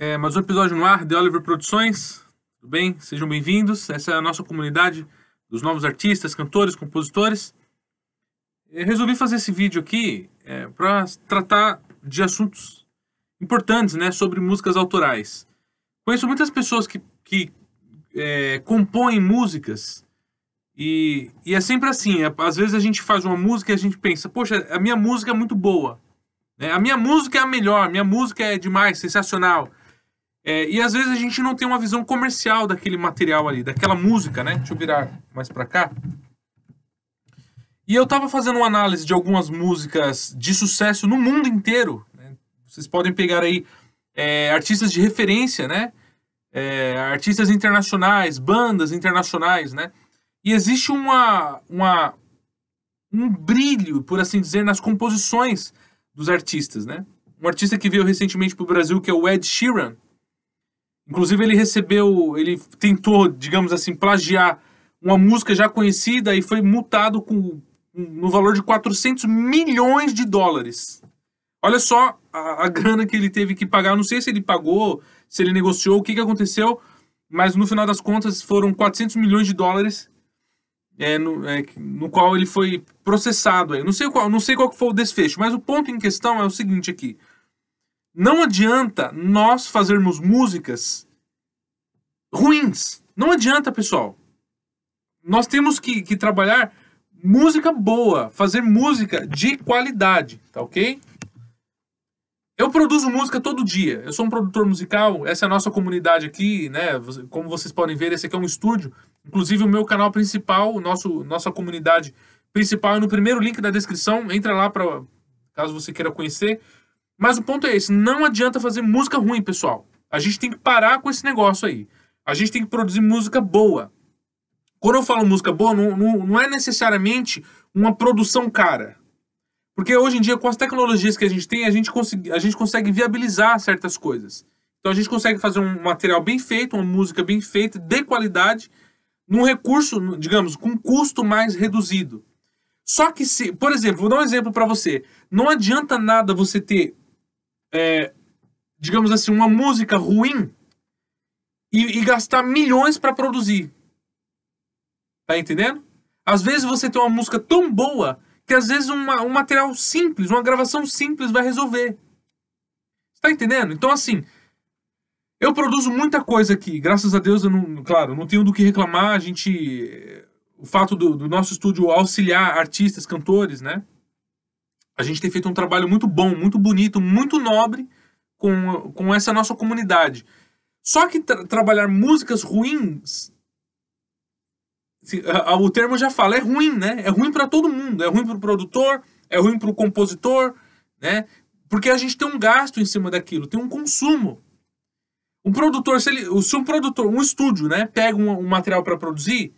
É, mais um episódio no ar de Oliver Produções. Tudo bem? Sejam bem-vindos. Essa é a nossa comunidade dos novos artistas, cantores, compositores. Eu é, resolvi fazer esse vídeo aqui é, para tratar de assuntos importantes né, sobre músicas autorais. Conheço muitas pessoas que, que é, compõem músicas e, e é sempre assim. É, às vezes a gente faz uma música e a gente pensa, poxa, a minha música é muito boa. Né? A minha música é a melhor, a minha música é demais, sensacional. É, e às vezes a gente não tem uma visão comercial daquele material ali, daquela música, né? Deixa eu virar mais para cá. E eu tava fazendo uma análise de algumas músicas de sucesso no mundo inteiro. Né? Vocês podem pegar aí é, artistas de referência, né? É, artistas internacionais, bandas internacionais, né? E existe uma, uma, um brilho, por assim dizer, nas composições dos artistas, né? Um artista que veio recentemente para o Brasil, que é o Ed Sheeran, Inclusive, ele recebeu, ele tentou, digamos assim, plagiar uma música já conhecida e foi multado com no valor de 400 milhões de dólares. Olha só a, a grana que ele teve que pagar. Eu não sei se ele pagou, se ele negociou, o que, que aconteceu, mas no final das contas foram 400 milhões de dólares é, no, é, no qual ele foi processado. aí não sei qual, não sei qual foi o desfecho, mas o ponto em questão é o seguinte aqui. Não adianta nós fazermos músicas ruins. Não adianta, pessoal. Nós temos que, que trabalhar música boa, fazer música de qualidade, tá ok? Eu produzo música todo dia. Eu sou um produtor musical. Essa é a nossa comunidade aqui, né? Como vocês podem ver, esse aqui é um estúdio. Inclusive o meu canal principal, nosso nossa comunidade principal é no primeiro link da descrição. Entra lá para caso você queira conhecer. Mas o ponto é esse: não adianta fazer música ruim, pessoal. A gente tem que parar com esse negócio aí. A gente tem que produzir música boa. Quando eu falo música boa, não, não, não é necessariamente uma produção cara. Porque hoje em dia, com as tecnologias que a gente tem, a gente, consegue, a gente consegue viabilizar certas coisas. Então a gente consegue fazer um material bem feito, uma música bem feita, de qualidade, num recurso, digamos, com custo mais reduzido. Só que se, por exemplo, vou dar um exemplo para você. Não adianta nada você ter é, digamos assim, uma música ruim e, e gastar milhões para produzir. Tá entendendo? Às vezes você tem uma música tão boa que às vezes uma, um material simples, uma gravação simples vai resolver. tá entendendo? Então assim, eu produzo muita coisa aqui. Graças a Deus, eu não, claro, não tenho do que reclamar. A gente, o fato do, do nosso estúdio auxiliar artistas, cantores, né? a gente tem feito um trabalho muito bom, muito bonito, muito nobre com, com essa nossa comunidade. Só que tra trabalhar músicas ruins o termo já fala, é ruim, né? É ruim para todo mundo, é ruim para o produtor, é ruim para o compositor, né? Porque a gente tem um gasto em cima daquilo, tem um consumo. Um produtor, se, ele, se um produtor, um estúdio, né, pega um, um material para produzir,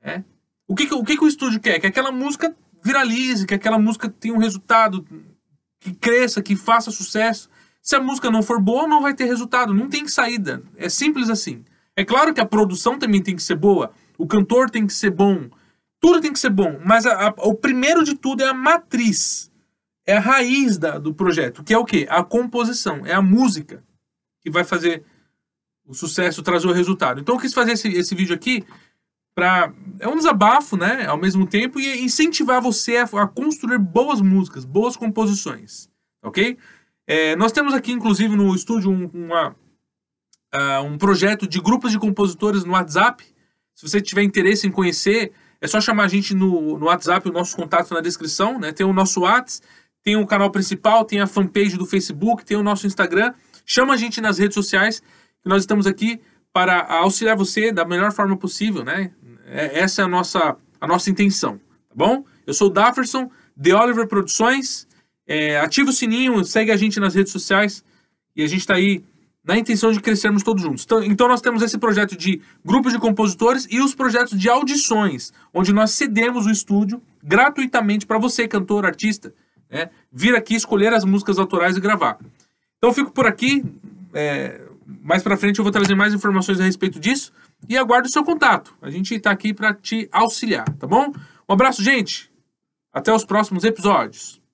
né? O que, que, o que, que o estúdio quer? Que aquela música viralize, que aquela música tenha um resultado, que cresça, que faça sucesso. Se a música não for boa, não vai ter resultado, não tem saída. É simples assim. É claro que a produção também tem que ser boa, o cantor tem que ser bom, tudo tem que ser bom, mas a, a, o primeiro de tudo é a matriz, é a raiz da, do projeto, que é o quê? A composição, é a música que vai fazer o sucesso trazer o resultado. Então eu quis fazer esse, esse vídeo aqui para é um desabafo, né? Ao mesmo tempo e incentivar você a, a construir boas músicas, boas composições, ok? É, nós temos aqui, inclusive, no estúdio um, uma, uh, um projeto de grupos de compositores no WhatsApp. Se você tiver interesse em conhecer, é só chamar a gente no, no WhatsApp, o nosso contato na descrição, né? Tem o nosso WhatsApp, tem o canal principal, tem a fanpage do Facebook, tem o nosso Instagram. Chama a gente nas redes sociais, que nós estamos aqui para auxiliar você da melhor forma possível, né? É, essa é a nossa, a nossa intenção, tá bom? Eu sou o Dafferson, The Oliver Produções. É, ativa o sininho, segue a gente nas redes sociais e a gente está aí na intenção de crescermos todos juntos. Então, então nós temos esse projeto de grupos de compositores e os projetos de audições, onde nós cedemos o estúdio gratuitamente para você, cantor, artista, né, vir aqui escolher as músicas autorais e gravar. Então eu fico por aqui. É, mais para frente eu vou trazer mais informações a respeito disso e aguardo o seu contato. A gente está aqui para te auxiliar, tá bom? Um abraço, gente. Até os próximos episódios.